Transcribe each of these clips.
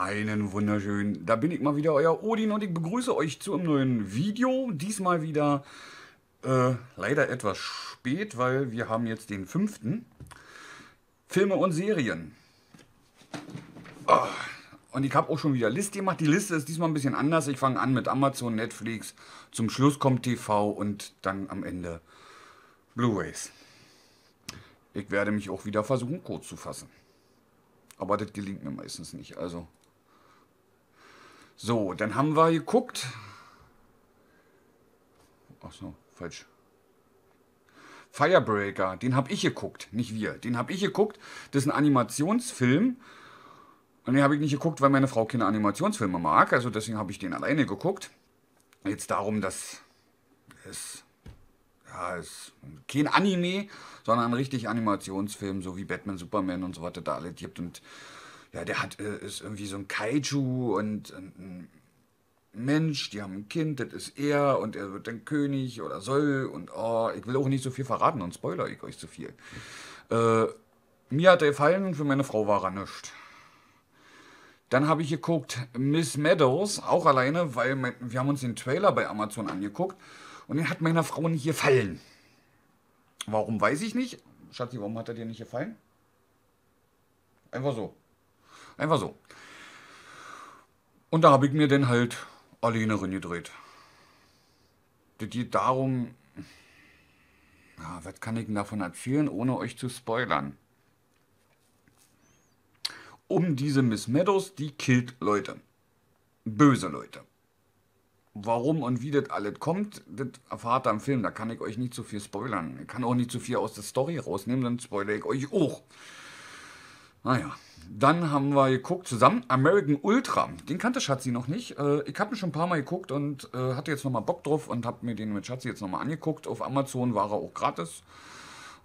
Einen wunderschönen, da bin ich mal wieder, euer Odin und ich begrüße euch zu einem neuen Video. Diesmal wieder äh, leider etwas spät, weil wir haben jetzt den fünften. Filme und Serien. Oh. Und ich habe auch schon wieder Liste gemacht. Die Liste ist diesmal ein bisschen anders. Ich fange an mit Amazon, Netflix, zum Schluss kommt TV und dann am Ende Blu-rays. Ich werde mich auch wieder versuchen, kurz zu fassen. Aber das gelingt mir meistens nicht. Also so, dann haben wir geguckt. Ach so, falsch. Firebreaker, den habe ich geguckt, nicht wir. Den habe ich geguckt. Das ist ein Animationsfilm. Und den habe ich nicht geguckt, weil meine Frau keine Animationsfilme mag. Also deswegen habe ich den alleine geguckt. Jetzt darum, dass es, ja, es kein Anime, sondern ein richtig Animationsfilm, so wie Batman, Superman und so weiter da alles gibt. Und ja, der hat, äh, ist irgendwie so ein Kaiju und, ein Mensch, die haben ein Kind, das ist er und er wird dann König oder soll und oh, ich will auch nicht so viel verraten und spoiler ich euch zu viel. Äh, mir hat er gefallen und für meine Frau war er nichts. Dann habe ich geguckt Miss Meadows, auch alleine, weil mein, wir haben uns den Trailer bei Amazon angeguckt und den hat meiner Frau nicht gefallen. Warum weiß ich nicht. Schatzi, warum hat er dir nicht gefallen? Einfach so. Einfach so. Und da habe ich mir dann halt alleine gedreht. Das geht darum, ja, was kann ich denn davon erzählen, ohne euch zu spoilern? Um diese Miss Meadows, die killt Leute. Böse Leute. Warum und wie das alles kommt, das erfahrt ihr im Film. Da kann ich euch nicht zu viel spoilern. Ich kann auch nicht zu viel aus der Story rausnehmen, dann spoilere ich euch auch. Naja. Dann haben wir geguckt zusammen American Ultra. Den kannte Schatzi noch nicht. Äh, ich habe ihn schon ein paar Mal geguckt und äh, hatte jetzt nochmal Bock drauf und habe mir den mit Schatzi jetzt nochmal angeguckt. Auf Amazon war er auch gratis.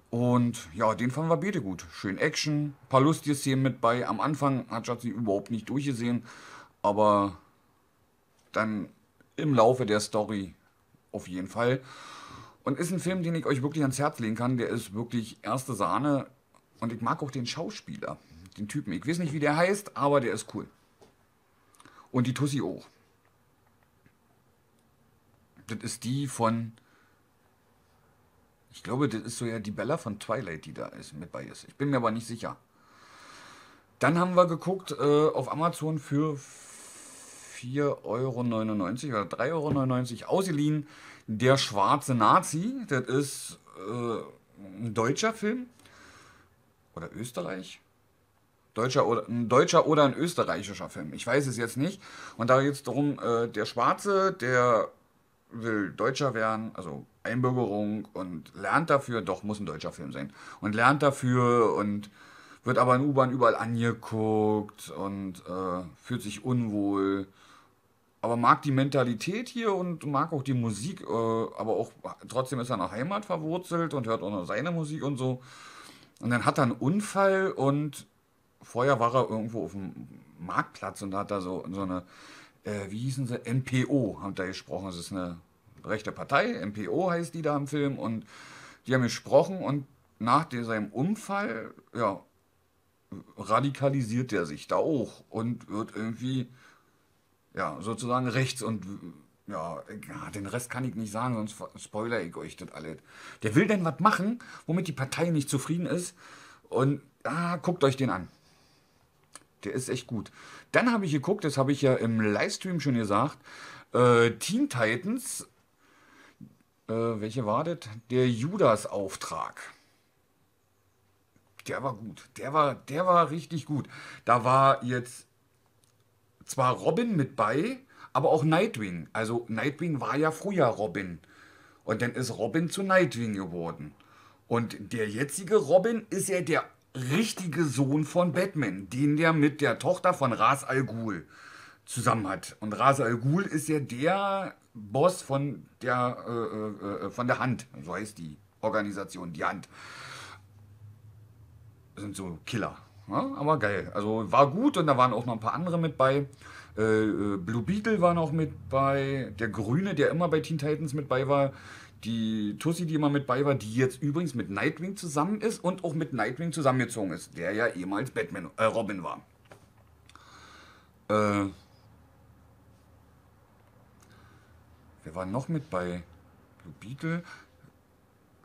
Und ja, den fanden wir beide gut. Schön Action, paar lustige Szenen mit bei. Am Anfang hat Schatzi überhaupt nicht durchgesehen, aber dann im Laufe der Story auf jeden Fall. Und ist ein Film, den ich euch wirklich ans Herz legen kann. Der ist wirklich erste Sahne. Und ich mag auch den Schauspieler den Typen. Ich weiß nicht, wie der heißt, aber der ist cool. Und die Tussi auch. Das ist die von. Ich glaube, das ist so ja die Bella von Twilight, die da ist, mit bei ist. Ich bin mir aber nicht sicher. Dann haben wir geguckt äh, auf Amazon für 4,99 Euro oder 3,99 Euro ausgeliehen. Der schwarze Nazi, das ist äh, ein deutscher Film. Oder Österreich. Deutscher oder, ein deutscher oder ein österreichischer Film. Ich weiß es jetzt nicht. Und da geht es darum, äh, der Schwarze, der will Deutscher werden, also Einbürgerung und lernt dafür, doch muss ein deutscher Film sein, und lernt dafür und wird aber in U-Bahn überall angeguckt und äh, fühlt sich unwohl, aber mag die Mentalität hier und mag auch die Musik, äh, aber auch trotzdem ist er nach Heimat verwurzelt und hört auch noch seine Musik und so. Und dann hat er einen Unfall und vorher war er irgendwo auf dem Marktplatz und hat da so, so eine, äh, wie hießen sie, NPO, haben da gesprochen. Das ist eine rechte Partei, NPO heißt die da im Film. Und die haben gesprochen und nach seinem Unfall, ja, radikalisiert er sich da auch und wird irgendwie, ja, sozusagen rechts und ja, den Rest kann ich nicht sagen, sonst spoiler ich euch das alles. Der will denn was machen, womit die Partei nicht zufrieden ist. Und ah, guckt euch den an. Der ist echt gut. Dann habe ich geguckt, das habe ich ja im Livestream schon gesagt, äh, Teen Titans. Äh, welche war das? Der Judas-Auftrag. Der war gut. Der war, der war richtig gut. Da war jetzt zwar Robin mit bei, aber auch Nightwing. Also Nightwing war ja früher Robin. Und dann ist Robin zu Nightwing geworden. Und der jetzige Robin ist ja der richtige Sohn von Batman, den der mit der Tochter von Ras Al Ghul zusammen hat. Und Ras Al Ghul ist ja der Boss von der, äh, äh, äh von der Hand, so heißt die Organisation, die Hand. Das sind so Killer. Ja, ne? aber geil. Also war gut und da waren auch noch ein paar andere mit bei. Äh, äh, Blue Beetle war noch mit bei. Der Grüne, der immer bei Teen Titans mit bei war die Tussi, die immer mit bei war, die jetzt übrigens mit Nightwing zusammen ist und auch mit Nightwing zusammengezogen ist, der ja ehemals Batman, äh, Robin war. Äh, wer war noch mit bei? Blue Beetle.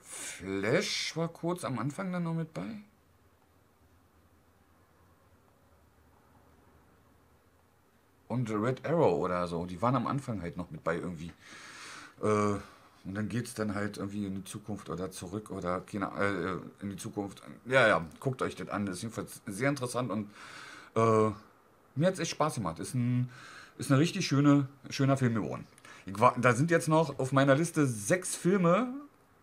Flash war kurz am Anfang dann noch mit bei. Und Red Arrow oder so, die waren am Anfang halt noch mit bei irgendwie. Äh, und dann geht es dann halt irgendwie in die Zukunft oder zurück oder keine, äh, in die Zukunft. Ja, ja, guckt euch das an. Das ist jedenfalls sehr interessant und äh, mir hat es echt Spaß gemacht. Ist ein, ist eine richtig schöne, schöner Film geworden. War, da sind jetzt noch auf meiner Liste sechs Filme,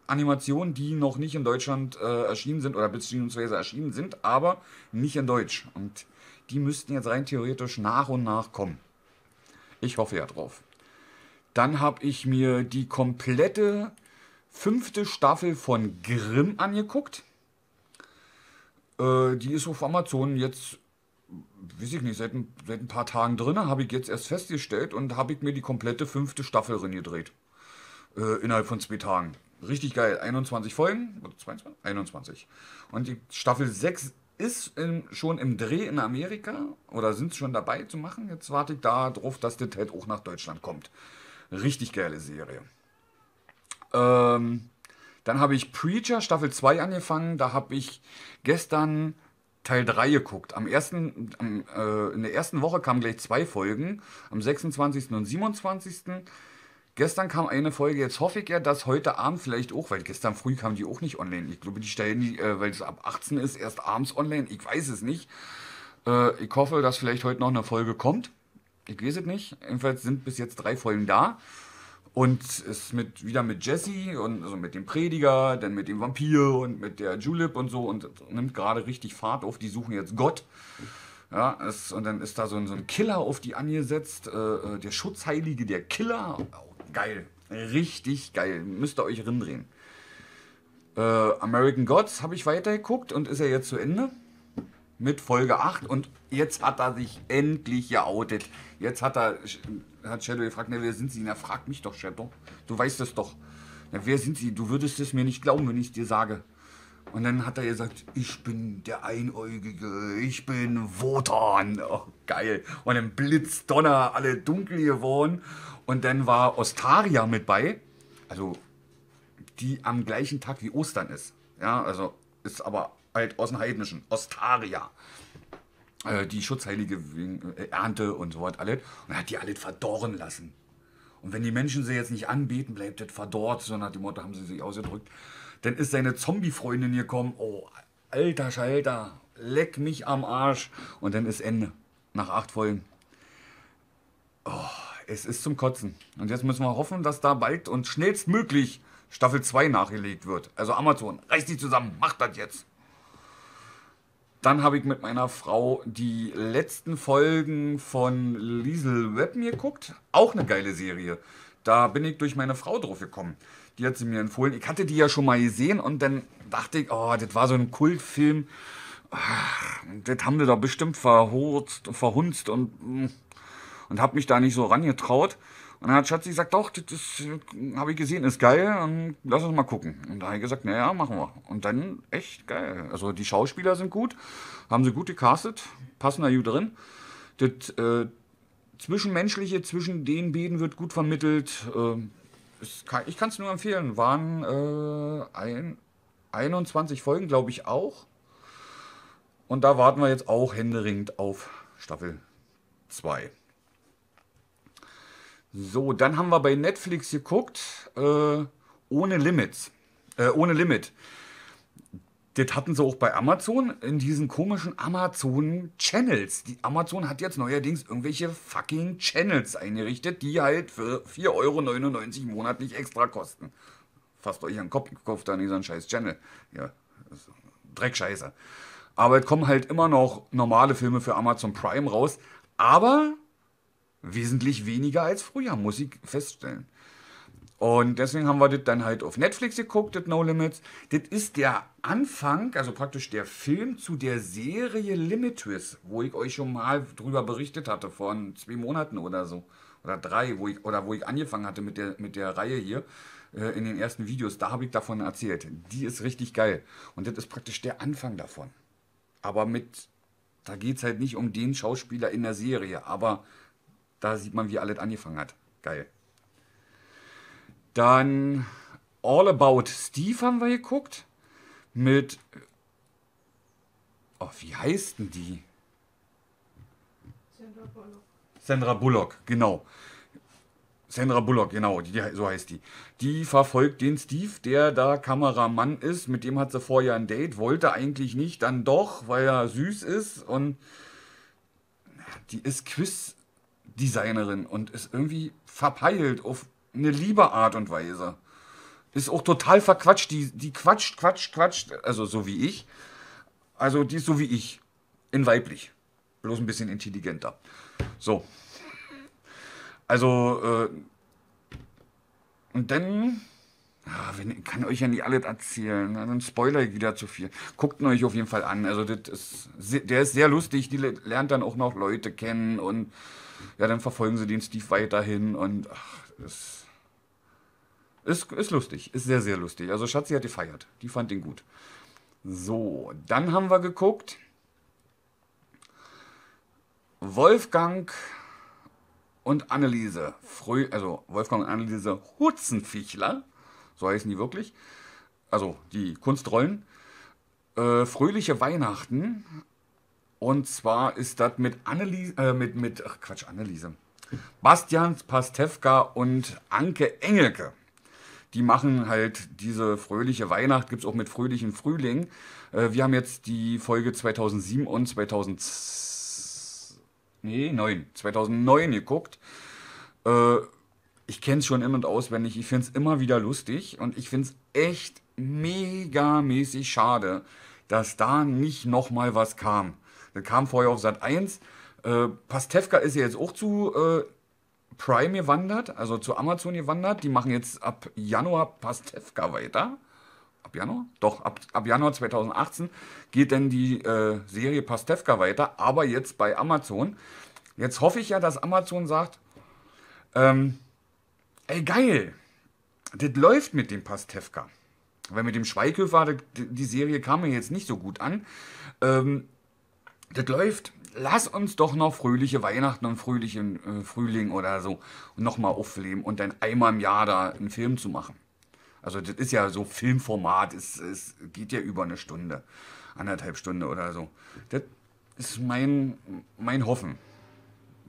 Animationen, die noch nicht in Deutschland äh, erschienen sind oder beziehungsweise erschienen sind, aber nicht in Deutsch. Und die müssten jetzt rein theoretisch nach und nach kommen. Ich hoffe ja drauf. Dann habe ich mir die komplette fünfte Staffel von Grimm angeguckt. Äh, die ist auf Amazon jetzt, weiß ich nicht, seit ein, seit ein paar Tagen drin. Habe ich jetzt erst festgestellt und habe ich mir die komplette fünfte Staffel drin gedreht. Äh, innerhalb von zwei Tagen. Richtig geil. 21 Folgen. Oder 22? 21. Und die Staffel 6 ist in, schon im Dreh in Amerika oder sind schon dabei zu machen. Jetzt warte ich darauf, dass der Ted halt auch nach Deutschland kommt. Richtig geile Serie. Ähm, dann habe ich Preacher Staffel 2 angefangen. Da habe ich gestern Teil 3 geguckt. Am ersten, am, äh, in der ersten Woche kamen gleich zwei Folgen, am 26. und 27. Gestern kam eine Folge, jetzt hoffe ich ja, dass heute Abend vielleicht auch, weil gestern früh kamen die auch nicht online. Ich glaube, die stellen die, äh, weil es ab 18 ist, erst abends online. Ich weiß es nicht. Äh, ich hoffe, dass vielleicht heute noch eine Folge kommt. Ich weiß es nicht. Jedenfalls sind bis jetzt drei Folgen da. Und es ist mit, wieder mit Jesse und also mit dem Prediger, dann mit dem Vampir und mit der Julep und so und nimmt gerade richtig Fahrt auf. Die suchen jetzt Gott. Ja, ist, und dann ist da so ein, so ein Killer auf die angesetzt. Äh, äh, der Schutzheilige, der Killer. Oh, geil. Richtig geil. Müsst ihr euch rindrehen. Äh, American Gods habe ich weitergeguckt und ist ja jetzt zu Ende mit Folge 8 und jetzt hat er sich endlich geoutet. Jetzt hat er hat Shadow gefragt, na, wer sind Sie? Na, frag mich doch, Shadow. Du weißt es doch. Na, wer sind Sie? Du würdest es mir nicht glauben, wenn ich es dir sage. Und dann hat er gesagt, ich bin der Einäugige, ich bin Wotan. Oh, geil. Und im Blitzdonner alle dunkel geworden. Und dann war Ostaria mit bei, also die am gleichen Tag wie Ostern ist. Ja, also ist aber halt aus dem Heidnischen, Ostaria. Äh, die Schutzheilige äh, Ernte und so was alles. Und hat die alles verdorren lassen. Und wenn die Menschen sie jetzt nicht anbeten, bleibt das verdorrt, sondern die Mutter haben sie sich ausgedrückt. Dann ist seine Zombie-Freundin gekommen. Oh, alter Schalter, leck mich am Arsch. Und dann ist Ende. Nach acht Folgen. Oh, es ist zum Kotzen. Und jetzt müssen wir hoffen, dass da bald und schnellstmöglich Staffel 2 nachgelegt wird. Also Amazon, reiß dich zusammen, mach das jetzt. Dann habe ich mit meiner Frau die letzten Folgen von Liesel Webb mir geguckt. Auch eine geile Serie. Da bin ich durch meine Frau drauf gekommen. Die hat sie mir empfohlen. Ich hatte die ja schon mal gesehen und dann dachte ich, oh, das war so ein Kultfilm. Ah, das haben wir da bestimmt verhurzt, verhunzt und, mm, und habe mich da nicht so rangetraut. Und dann hat Schatzi gesagt, doch, das, das habe ich gesehen, ist geil, und lass uns mal gucken. Und da habe ich gesagt, naja, machen wir. Und dann echt geil. Also die Schauspieler sind gut, haben sie gut gecastet, passen da gut drin. Das äh, Zwischenmenschliche zwischen den beiden wird gut vermittelt. Äh, kann, ich kann es nur empfehlen. Waren äh, ein, 21 Folgen, glaube ich, auch. Und da warten wir jetzt auch händeringend auf Staffel 2. So, dann haben wir bei Netflix geguckt, äh, ohne Limits. Äh, ohne Limit. Das hatten sie auch bei Amazon in diesen komischen Amazon-Channels. Die Amazon hat jetzt neuerdings irgendwelche fucking Channels eingerichtet, die halt für 4,99 Euro monatlich extra kosten. Fasst euch an den Kopf, kauft dann diesen scheiß Channel. Ja, Dreckscheiße. Aber es kommen halt immer noch normale Filme für Amazon Prime raus. Aber wesentlich weniger als früher, muss ich feststellen. Und deswegen haben wir das dann halt auf Netflix geguckt, das No Limits. Das ist der Anfang, also praktisch der Film zu der Serie Limitless, wo ich euch schon mal drüber berichtet hatte, vor zwei Monaten oder so. Oder drei, wo ich, oder wo ich angefangen hatte mit der, mit der Reihe hier äh, in den ersten Videos. Da habe ich davon erzählt. Die ist richtig geil. Und das ist praktisch der Anfang davon. Aber mit, da geht es halt nicht um den Schauspieler in der Serie, aber da sieht man, wie alles angefangen hat. Geil. Dann All About Steve haben wir geguckt. Mit. Oh, wie heißt denn die? Sandra Bullock. Sandra Bullock, genau. Sandra Bullock, genau, die, so heißt die. Die verfolgt den Steve, der da Kameramann ist. Mit dem hat sie vorher ein Date, wollte eigentlich nicht, dann doch, weil er süß ist. Und die ist Quiz Designerin und ist irgendwie verpeilt auf eine liebe Art und Weise. Ist auch total verquatscht. Die, die quatscht, quatscht, quatscht. Also so wie ich. Also die ist so wie ich. In weiblich. Bloß ein bisschen intelligenter. So. Also, äh, und dann Ach, wenn, kann euch ja nicht alles erzählen. Dann ne? spoiler ich wieder zu viel. Guckt ihn euch auf jeden Fall an. Also das ist, der ist sehr lustig. Die lernt dann auch noch Leute kennen und ja, dann verfolgen sie den Steve weiterhin und ach, das ist, ist lustig. Ist sehr, sehr lustig. Also Schatzi hat die gefeiert. Die fand den gut. So, dann haben wir geguckt. Wolfgang und Anneliese, Frö also Wolfgang und Anneliese Hutzenfichler so heißen die wirklich. Also die Kunstrollen. Äh, Fröhliche Weihnachten. Und zwar ist das mit Anneliese, äh, mit, mit, ach Quatsch, Anneliese. Bastian Pastewka und Anke Engelke. Die machen halt diese fröhliche Weihnacht, gibt es auch mit fröhlichen Frühling. Äh, wir haben jetzt die Folge 2007 und 2000, nee, 9, 2009 geguckt. Äh, ich kenne es schon in- und auswendig. Ich finde es immer wieder lustig und ich finde es echt megamäßig schade, dass da nicht nochmal was kam. Das kam vorher auf Sat 1. Äh, Pastewka ist ja jetzt auch zu äh, Prime gewandert, also zu Amazon gewandert. Die machen jetzt ab Januar Pastewka weiter. Ab Januar? Doch, ab, ab Januar 2018 geht denn die äh, Serie Pastewka weiter, aber jetzt bei Amazon. Jetzt hoffe ich ja, dass Amazon sagt, ähm, Ey, geil. Das läuft mit dem Pastewka. Weil mit dem Schweighöfer, die Serie kam mir jetzt nicht so gut an. Ähm, das läuft. Lass uns doch noch fröhliche Weihnachten und fröhlichen äh, Frühling oder so nochmal aufleben und dann einmal im Jahr da einen Film zu machen. Also das ist ja so Filmformat, es, es geht ja über eine Stunde, anderthalb Stunde oder so. Das ist mein, mein Hoffen.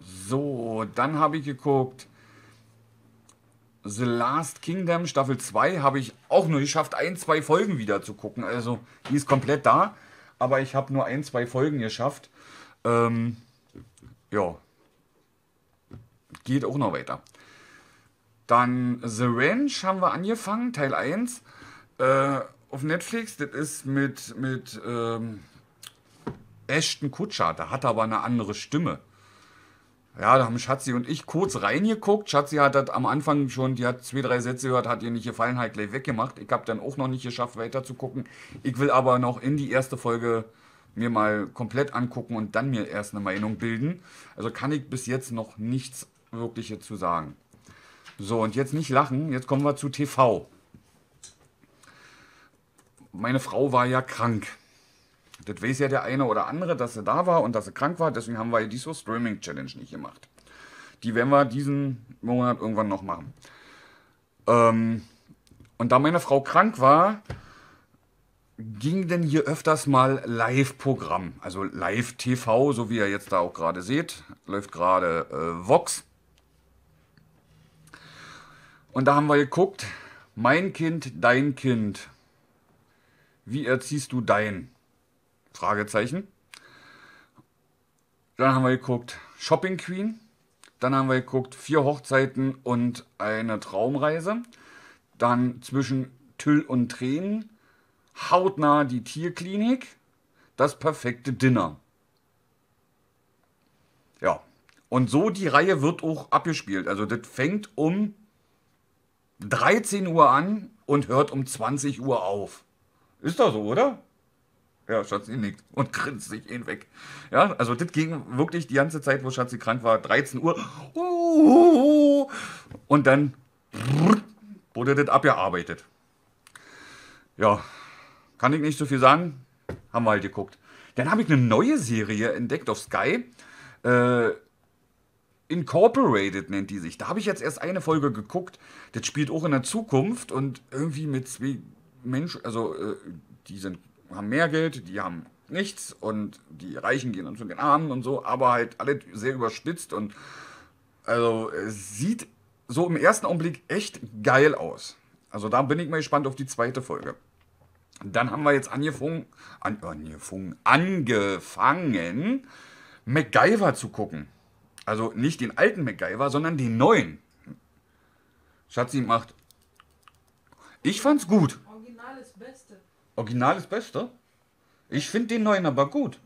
So, dann habe ich geguckt The Last Kingdom, Staffel 2, habe ich auch nur geschafft, ein, zwei Folgen wieder zu gucken. Also, die ist komplett da, aber ich habe nur ein, zwei Folgen geschafft. Ähm, ja. Geht auch noch weiter. Dann The Ranch haben wir angefangen, Teil 1. Äh, auf Netflix, das ist mit, mit ähm, Ashton Kutscher, da hat er aber eine andere Stimme. Ja, da haben Schatzi und ich kurz reingeguckt. Schatzi hat das am Anfang schon, die hat zwei, drei Sätze gehört, hat ihr nicht gefallen, hat gleich weggemacht. Ich habe dann auch noch nicht geschafft, weiter zu gucken. Ich will aber noch in die erste Folge mir mal komplett angucken und dann mir erst eine Meinung bilden. Also kann ich bis jetzt noch nichts Wirkliches zu sagen. So, und jetzt nicht lachen, jetzt kommen wir zu TV. Meine Frau war ja krank. Das weiß ja der eine oder andere, dass er da war und dass er krank war. Deswegen haben wir ja die so Streaming Challenge nicht gemacht. Die werden wir diesen Monat irgendwann noch machen. Ähm, und da meine Frau krank war, ging denn hier öfters mal Live-Programm, also Live-TV, so wie ihr jetzt da auch gerade seht, läuft gerade äh, Vox. Und da haben wir geguckt, mein Kind, dein Kind. Wie erziehst du dein? Fragezeichen. Dann haben wir geguckt Shopping Queen. Dann haben wir geguckt Vier Hochzeiten und eine Traumreise. Dann zwischen Tüll und Tränen. Hautnah die Tierklinik. Das perfekte Dinner. Ja. Und so die Reihe wird auch abgespielt. Also das fängt um 13 Uhr an und hört um 20 Uhr auf. Ist doch so, oder? Ja, Schatzi nickt und grinst sich ihn weg. Ja, also das ging wirklich die ganze Zeit, wo Schatzi krank war, 13 Uhr. Und dann wurde das abgearbeitet. Ja, kann ich nicht so viel sagen. Haben wir halt geguckt. Dann habe ich eine neue Serie entdeckt auf Sky. Äh, Incorporated nennt die sich. Da habe ich jetzt erst eine Folge geguckt. Das spielt auch in der Zukunft und irgendwie mit zwei Menschen, also äh, die sind haben mehr Geld, die haben nichts und die Reichen gehen dann zu den Armen und so, aber halt alle sehr überspitzt und also sieht so im ersten Augenblick echt geil aus. Also da bin ich mal gespannt auf die zweite Folge. Dann haben wir jetzt angefangen, an, angefangen, angefangen, MacGyver zu gucken. Also nicht den alten MacGyver, sondern den neuen. Schatzi macht. Ich fand's gut. Original ist Beste. Original ist beste. Ich finde den neuen aber gut.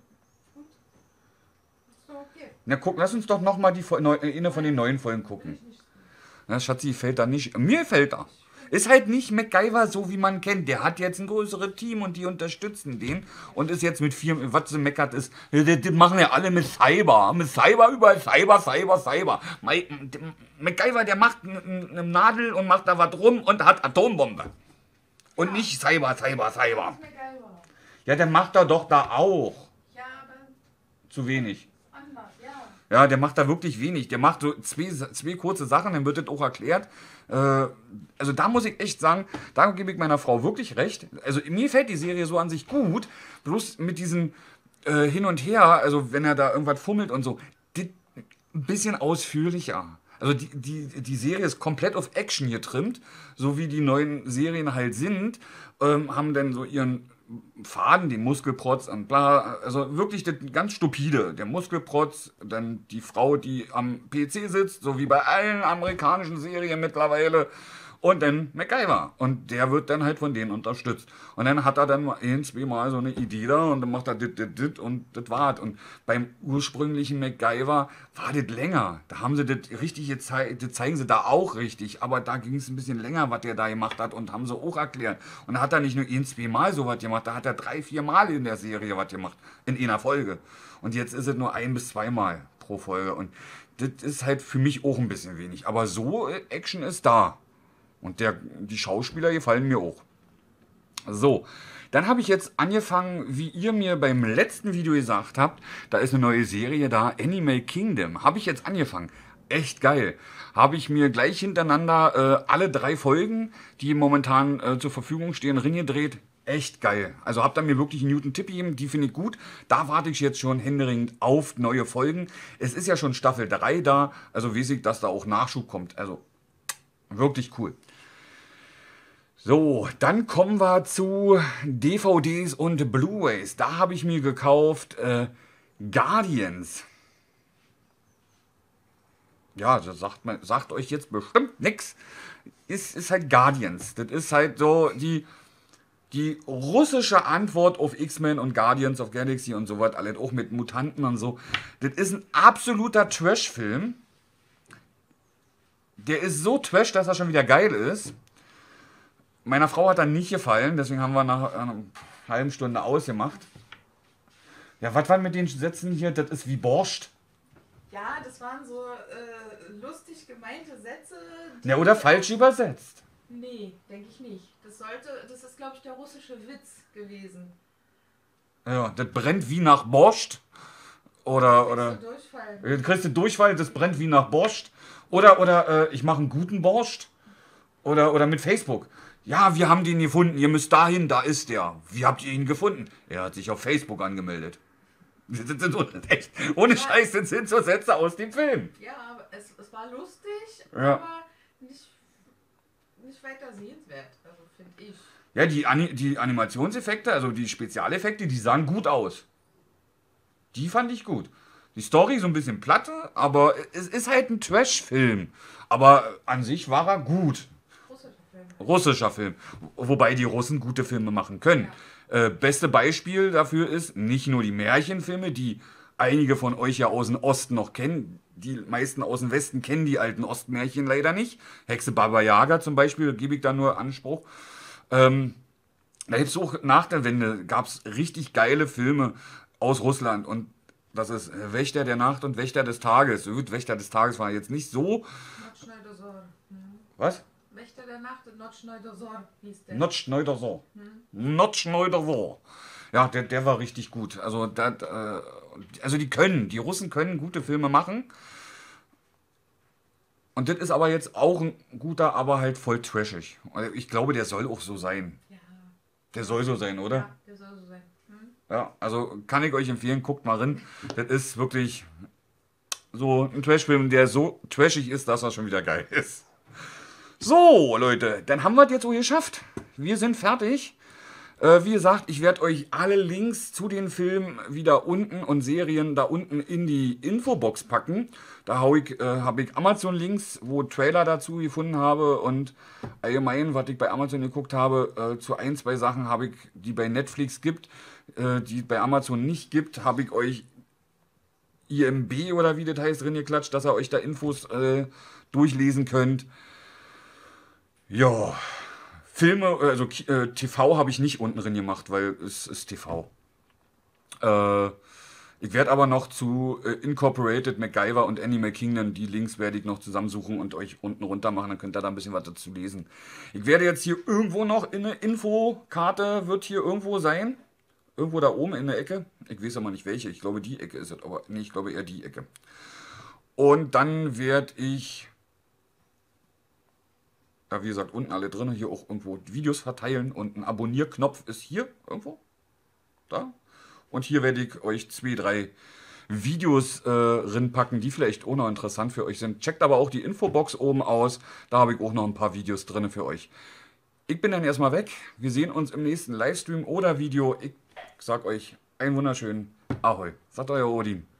Okay. Na guck, lass uns doch nochmal äh, eine von den neuen Folgen gucken. Na, Schatzi, fällt da nicht. Mir fällt da. Ist halt nicht MacGyver so, wie man kennt. Der hat jetzt ein größeres Team und die unterstützen den und ist jetzt mit vier, was sie meckert ist, das machen ja alle mit Cyber. Mit Cyber überall, Cyber, Cyber, Cyber. MacGyver, der macht eine Nadel und macht da was rum und hat Atombombe. Und ja. nicht Cyber, Cyber, Cyber. Ja, der macht da doch da auch. Ja, aber. Zu wenig. ja. ja, der macht da wirklich wenig. Der macht so zwei, zwei kurze Sachen, dann wird das auch erklärt. Äh, also da muss ich echt sagen, da gebe ich meiner Frau wirklich recht. Also mir fällt die Serie so an sich gut, bloß mit diesem äh, Hin und Her, also wenn er da irgendwas fummelt und so, ein bisschen ausführlicher. Also die, die, die Serie ist komplett auf Action getrimmt, so wie die neuen Serien halt sind, ähm, haben dann so ihren Faden, den Muskelprotz und bla. Also wirklich das ganz stupide. Der Muskelprotz, dann die Frau, die am PC sitzt, so wie bei allen amerikanischen Serien mittlerweile und dann MacGyver. Und der wird dann halt von denen unterstützt. Und dann hat er dann mal ein, zwei Mal so eine Idee da und dann macht er dit, dit, dit und das war's. Und beim ursprünglichen MacGyver war das länger. Da haben sie das richtige gezeigt, das zeigen sie da auch richtig. Aber da ging es ein bisschen länger, was der da gemacht hat und haben sie auch erklärt. Und da hat er nicht nur ein, zwei Mal so was gemacht, da hat er drei, vier Mal in der Serie was gemacht. In einer Folge. Und jetzt ist es nur ein bis zweimal pro Folge. Und das ist halt für mich auch ein bisschen wenig. Aber so äh, Action ist da. Und der, die Schauspieler gefallen mir auch. So, dann habe ich jetzt angefangen, wie ihr mir beim letzten Video gesagt habt, da ist eine neue Serie da, Animal Kingdom. Habe ich jetzt angefangen. Echt geil. Habe ich mir gleich hintereinander äh, alle drei Folgen, die momentan äh, zur Verfügung stehen, ringedreht. Echt geil. Also habt ihr mir wirklich einen newton Tipp gegeben, die finde ich gut. Da warte ich jetzt schon händeringend auf neue Folgen. Es ist ja schon Staffel 3 da, also weiß ich, dass da auch Nachschub kommt. Also wirklich cool. So, dann kommen wir zu DVDs und Blu-rays. Da habe ich mir gekauft äh, Guardians. Ja, das sagt, man, sagt euch jetzt bestimmt nichts. Ist, ist halt Guardians. Das ist halt so die, die russische Antwort auf X-Men und Guardians of Galaxy und so was, alles auch mit Mutanten und so. Das ist ein absoluter Trash-Film. Der ist so trash, dass er schon wieder geil ist. Meiner Frau hat dann nicht gefallen, deswegen haben wir nach äh, einer halben Stunde ausgemacht. Ja, was war mit den Sätzen hier? Das ist wie Borscht. Ja, das waren so äh, lustig gemeinte Sätze. Ja, oder falsch übersetzt. Nee, denke ich nicht. Das sollte, das ist, glaube ich, der russische Witz gewesen. Ja, das brennt wie nach Borscht. Oder, oder. Du Durchfall. Äh, kriegst du Durchfall, das brennt wie nach Borscht. Oder, oder, äh, ich mache einen guten Borscht. Oder, oder mit Facebook. Ja, wir haben den gefunden. Ihr müsst dahin, da ist er. Wie habt ihr ihn gefunden? Er hat sich auf Facebook angemeldet. echt, ohne Scheiß, das sind so Sätze aus dem Film. Ja, es, es war lustig, ja. aber nicht, nicht weiter sehenswert, also finde ich. Ja, die, Ani die Animationseffekte, also die Spezialeffekte, die sahen gut aus. Die fand ich gut. Die Story so ein bisschen platte, aber es ist halt ein Trash-Film. Aber an sich war er gut. Russischer Film. Wobei die Russen gute Filme machen können. Äh, beste Beispiel dafür ist nicht nur die Märchenfilme, die einige von euch ja aus dem Osten noch kennen. Die meisten aus dem Westen kennen die alten Ostmärchen leider nicht. Hexe Baba Yaga zum Beispiel, gebe ich da nur Anspruch. Ähm, da gibt es auch nach der Wende gab es richtig geile Filme aus Russland und das ist äh, Wächter der Nacht und Wächter des Tages. Gut, Wächter des Tages war jetzt nicht so. Was? Wächter der Nacht und Notschneudosor hieß der. Notschneudosor. Hm? Notschneudosor. Ja, der, der war richtig gut. Also, dat, äh, also die können, die Russen können gute Filme machen. Und das ist aber jetzt auch ein guter, aber halt voll trashig. Also ich glaube, der soll auch so sein. Ja. Der soll so sein, oder? Ja, der soll so sein. Hm? Ja, also kann ich euch empfehlen, guckt mal rein. Das ist wirklich so ein Trashfilm, der so trashig ist, dass er schon wieder geil ist. So, Leute, dann haben wir es jetzt so geschafft. Wir sind fertig. Äh, wie gesagt, ich werde euch alle Links zu den Filmen wieder unten und Serien da unten in die Infobox packen. Da habe ich, äh, hab ich Amazon-Links, wo Trailer dazu gefunden habe und allgemein, was ich bei Amazon geguckt habe, äh, zu ein, zwei Sachen habe ich, die bei Netflix gibt, äh, die bei Amazon nicht gibt, habe ich euch IMB oder wie das heißt drin geklatscht, dass ihr euch da Infos äh, durchlesen könnt. Ja, Filme, also äh, TV habe ich nicht unten drin gemacht, weil es ist TV. Äh, ich werde aber noch zu äh, Incorporated, MacGyver und Animal Kingdom, die Links werde ich noch zusammensuchen und euch unten runter machen, dann könnt ihr da ein bisschen was dazu lesen. Ich werde jetzt hier irgendwo noch in eine Infokarte, wird hier irgendwo sein. Irgendwo da oben in der Ecke. Ich weiß aber nicht welche. Ich glaube, die Ecke ist es, aber nee, ich glaube eher die Ecke. Und dann werde ich ja, wie gesagt, unten alle drin, hier auch irgendwo Videos verteilen und ein Abonnierknopf ist hier irgendwo. Da. Und hier werde ich euch zwei, drei Videos äh, rinpacken, die vielleicht auch noch interessant für euch sind. Checkt aber auch die Infobox oben aus. Da habe ich auch noch ein paar Videos drin für euch. Ich bin dann erstmal weg. Wir sehen uns im nächsten Livestream oder Video. Ich sag euch einen wunderschönen Ahoi. Sagt euer Odin.